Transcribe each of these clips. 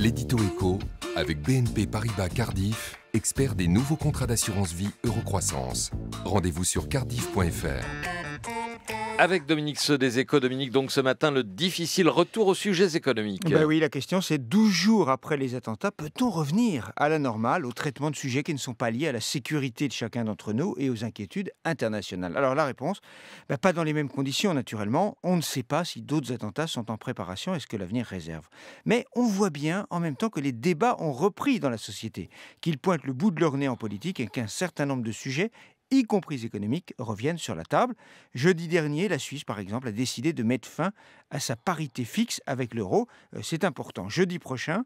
L'édito Eco avec BNP Paribas Cardiff, expert des nouveaux contrats d'assurance vie Eurocroissance. Rendez-vous sur cardiff.fr. Avec Dominique Seux des Échos. Dominique, donc ce matin, le difficile retour aux sujets économiques. Ben oui, la question c'est 12 jours après les attentats, peut-on revenir à la normale, au traitement de sujets qui ne sont pas liés à la sécurité de chacun d'entre nous et aux inquiétudes internationales Alors la réponse, ben, pas dans les mêmes conditions naturellement. On ne sait pas si d'autres attentats sont en préparation et ce que l'avenir réserve. Mais on voit bien en même temps que les débats ont repris dans la société, qu'ils pointent le bout de leur nez en politique et qu'un certain nombre de sujets y compris économiques, reviennent sur la table. Jeudi dernier, la Suisse, par exemple, a décidé de mettre fin à sa parité fixe avec l'euro. Euh, c'est important. Jeudi prochain,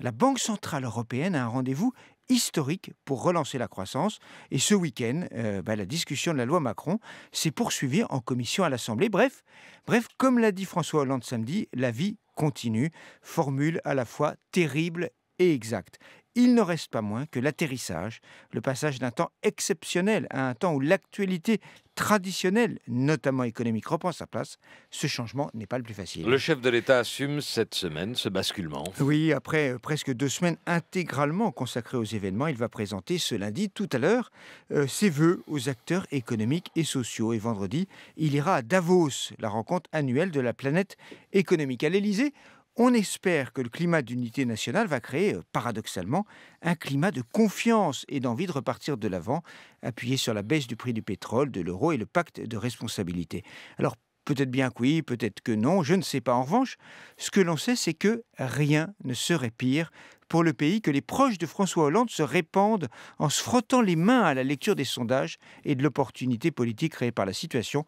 la Banque centrale européenne a un rendez-vous historique pour relancer la croissance. Et ce week-end, euh, bah, la discussion de la loi Macron s'est poursuivie en commission à l'Assemblée. Bref, bref, comme l'a dit François Hollande samedi, la vie continue, formule à la fois terrible et exacte il ne reste pas moins que l'atterrissage, le passage d'un temps exceptionnel à un temps où l'actualité traditionnelle, notamment économique, reprend sa place, ce changement n'est pas le plus facile. Le chef de l'État assume cette semaine ce basculement. Oui, après euh, presque deux semaines intégralement consacrées aux événements, il va présenter ce lundi, tout à l'heure, euh, ses voeux aux acteurs économiques et sociaux. Et vendredi, il ira à Davos, la rencontre annuelle de la planète économique. À l'Élysée, on espère que le climat d'unité nationale va créer, euh, paradoxalement, un climat de confiance et d'envie de repartir de l'avant, appuyé sur la baisse du prix du pétrole, de l'euro et le pacte de responsabilité. Alors, peut-être bien que oui, peut-être que non, je ne sais pas. En revanche, ce que l'on sait, c'est que rien ne serait pire pour le pays que les proches de François Hollande se répandent en se frottant les mains à la lecture des sondages et de l'opportunité politique créée par la situation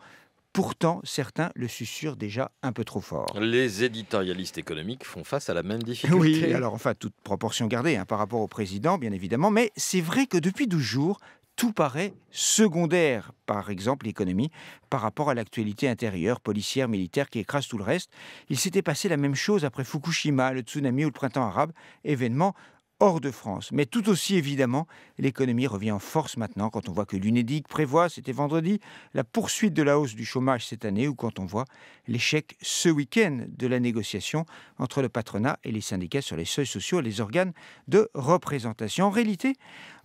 Pourtant, certains le susurrent déjà un peu trop fort. Les éditorialistes économiques font face à la même difficulté. Oui, alors enfin, toute proportion gardée hein, par rapport au président, bien évidemment, mais c'est vrai que depuis 12 jours, tout paraît secondaire, par exemple l'économie, par rapport à l'actualité intérieure, policière, militaire, qui écrase tout le reste. Il s'était passé la même chose après Fukushima, le tsunami ou le printemps arabe, événements hors de France. Mais tout aussi évidemment, l'économie revient en force maintenant quand on voit que l'UNEDIC prévoit, c'était vendredi, la poursuite de la hausse du chômage cette année ou quand on voit l'échec ce week-end de la négociation entre le patronat et les syndicats sur les seuils sociaux et les organes de représentation. En réalité,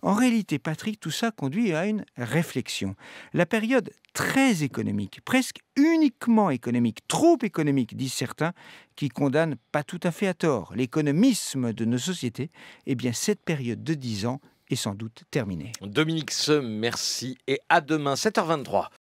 en réalité Patrick, tout ça conduit à une réflexion. La période très économique, presque uniquement économique, trop économique, disent certains, qui condamnent pas tout à fait à tort l'économisme de nos sociétés, eh bien cette période de 10 ans est sans doute terminée. Dominique Seum, merci et à demain 7h23.